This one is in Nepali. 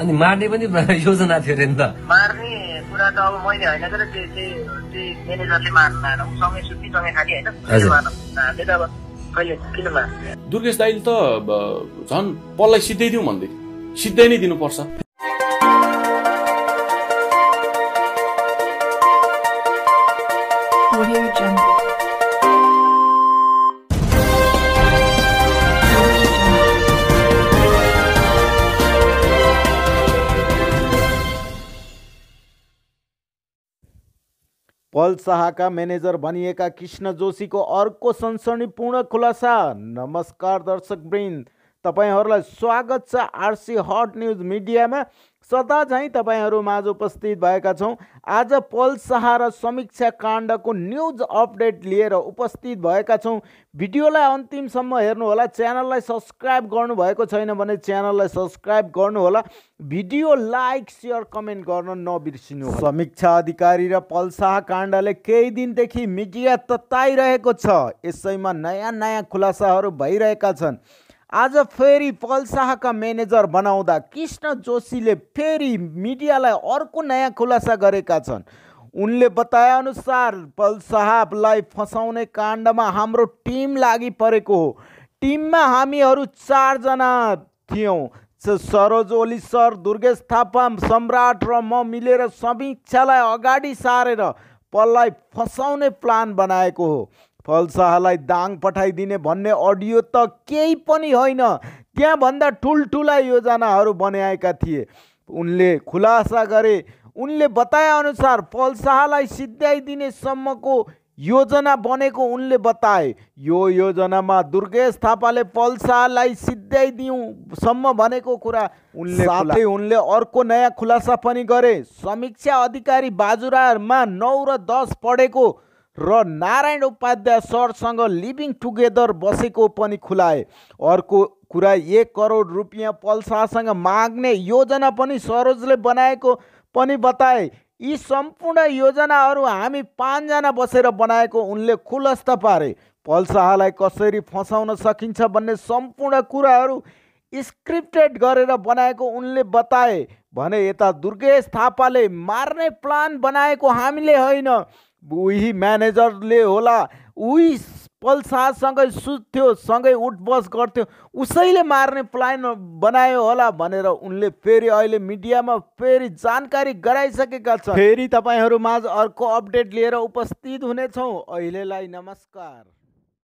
अनि मार्ने पनि योजना थियो अरे नि त मार्ने कुरा त अब मैले होइन तर त्यही म्यानेजरले मार्नु सँगै सुत्ती सँगै खाने होइन त अब किन मार्ने दुर्गेश दाइले त झन् पललाई सिधै दिउँ भन्दै सिधै नै दिनुपर्छ Audio Jungle. पल शाहका म्यानेजर भनिएका कृष्ण जोशीको अर्को सनसनीपूर्ण खुलासा नमस्कार दर्शक बृन्द तपाईँहरूलाई स्वागत छ आरसी हट न्युज मिडियामा सदा तपाईँहरू माझ उपस्थित भएका छौँ आज पल शाह र समीक्षा काण्डको न्युज अपडेट लिएर उपस्थित भएका छौँ भिडियोलाई अन्तिमसम्म हेर्नुहोला च्यानललाई सब्सक्राइब गर्नुभएको छैन भने च्यानललाई सब्सक्राइब गर्नुहोला भिडियो लाइक सेयर कमेन्ट गर्न नबिर्सिनु समीक्षा अधिकारी र पल शाह काण्डले केही दिनदेखि मिडिया तताइरहेको छ यसैमा नयाँ नयाँ खुलासाहरू भइरहेका छन् आज फेरि पल शाहका म्यानेजर बनाउँदा कृष्ण जोशीले फेरि मिडियालाई अर्को नयाँ खुलासा गरेका छन् उनले बताएअनुसार शाहलाई फसाउने काण्डमा हाम्रो टिम लागि परेको हो टिममा हामीहरू चारजना थियौँ सरोज ओली सर दुर्गेश थापा सम्राट र म मिलेर समीक्षालाई अगाडि सारेर पललाई फसाउने प्लान बनाएको हो फलसाहलाई दाङ पठाइदिने भन्ने अडियो त केही पनि होइन त्यहाँभन्दा ठुल्ठुला योजनाहरू बनाएका थिए उनले खुलासा गरे उनले बताएअनुसार फलसाहलाई सिद्ध्याइदिने सम्मको योजना बनेको उनले बताए यो योजनामा दुर्गेश थापाले पल्सालाई सिद्ध्याइदिउँसम्म भनेको कुरा उनले साथै उनले अर्को नयाँ खुलासा पनि गरे समीक्षा अधिकारी बाजुरामा नौ र दस पढेको र नारायण उपाध्याय सरसँग लिभिङ टुगेदर बसेको पनि खुलाए अर्को कुरा एक करोड रुपियाँ पल्सासँग माग्ने योजना पनि सरोजले बनाएको पनि बताए यी सम्पूर्ण योजनाहरू हामी पाँचजना बसेर बनाएको उनले खुलस्त पारे पल्साहलाई कसरी फसाउन सकिन्छ भन्ने सम्पूर्ण कुराहरू स्क्रिप्टेड गरेर बनाएको उनले बताए भने यता दुर्गेश थापाले मार्ने प्लान बनाएको हामीले होइन उही म्यानेजरले होला उही पल्सासँगै सुत्थ्यो सँगै उठबस गर्थ्यो उसैले मार्ने प्लान बनायो होला भनेर उनले फेरि अहिले मिडियामा फेरि जानकारी गराइसकेका छन् फेरि तपाईँहरू माझ अर्को अपडेट लिएर उपस्थित हुनेछौँ अहिलेलाई नमस्कार